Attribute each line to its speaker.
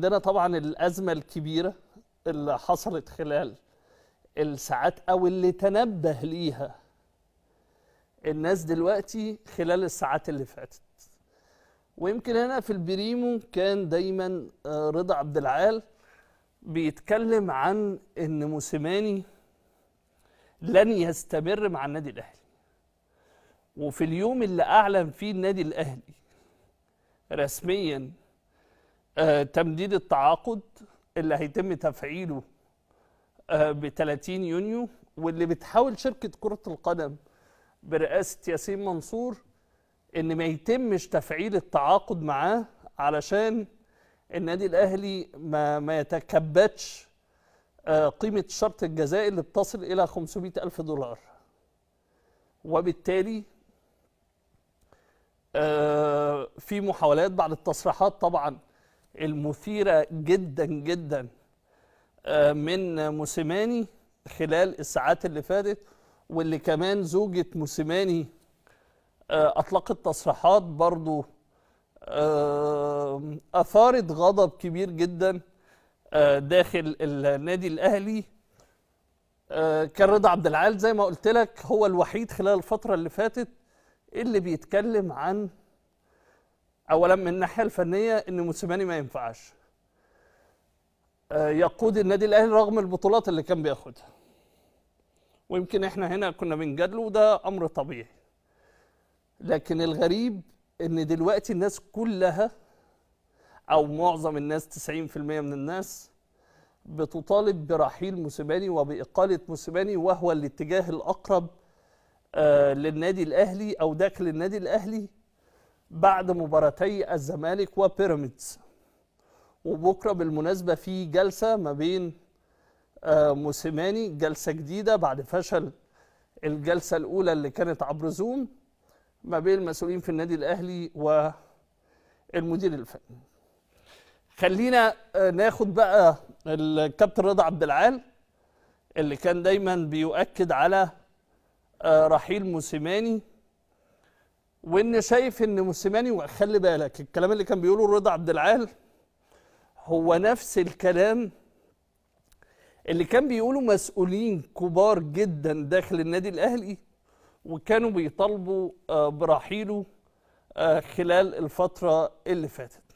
Speaker 1: عندنا طبعا الازمه الكبيره اللي حصلت خلال الساعات او اللي تنبه ليها الناس دلوقتي خلال الساعات اللي فاتت ويمكن هنا في البريمو كان دايما آه، رضا عبد العال بيتكلم عن ان موسيماني لن يستمر مع النادي الاهلي وفي اليوم اللي اعلن فيه النادي الاهلي رسميا آه، تمديد التعاقد اللي هيتم تفعيله آه، ب 30 يونيو واللي بتحاول شركه كره القدم برئاسه ياسين منصور ان ما يتمش تفعيل التعاقد معاه علشان النادي الاهلي ما ما يتكبدش آه، قيمه الشرط الجزائي اللي بتصل الى 500 الف دولار وبالتالي في محاولات بعد التصريحات طبعا المثيرة جدا جدا آه، من موسيماني خلال الساعات اللي فاتت واللي كمان زوجة موسيماني آه، أطلقت تصريحات برضو آه، أثارت غضب كبير جدا داخل النادي الأهلي كان رضا عبد العال زي ما قلت لك هو الوحيد خلال الفترة اللي فاتت اللي بيتكلم عن اولا من الناحيه الفنيه ان موسيماني ما ينفعش آه، يقود النادي الاهلي رغم البطولات اللي كان بياخدها ويمكن احنا هنا كنا بنجادله وده امر طبيعي لكن الغريب ان دلوقتي الناس كلها او معظم الناس 90% من الناس بتطالب برحيل موسيماني وباقاله موسيماني وهو الاتجاه الاقرب آه، للنادي الاهلي او داخل النادي الاهلي بعد مباراتي الزمالك وبيراميدز وبكره بالمناسبه في جلسه ما بين آه، موسيماني جلسه جديده بعد فشل الجلسه الاولى اللي كانت عبر زوم ما بين المسؤولين في النادي الاهلي والمدير الفني خلينا آه، ناخد بقى الكابتن رضا عبد العال اللي كان دايما بيؤكد على آه، رحيل موسيماني وان شايف ان موسيماني وخلي بالك الكلام اللي كان بيقوله رضا عبد العال هو نفس الكلام اللي كان بيقوله مسؤولين كبار جدا داخل النادي الاهلي وكانوا بيطالبوا آه، برحيله آه، خلال الفتره اللي فاتت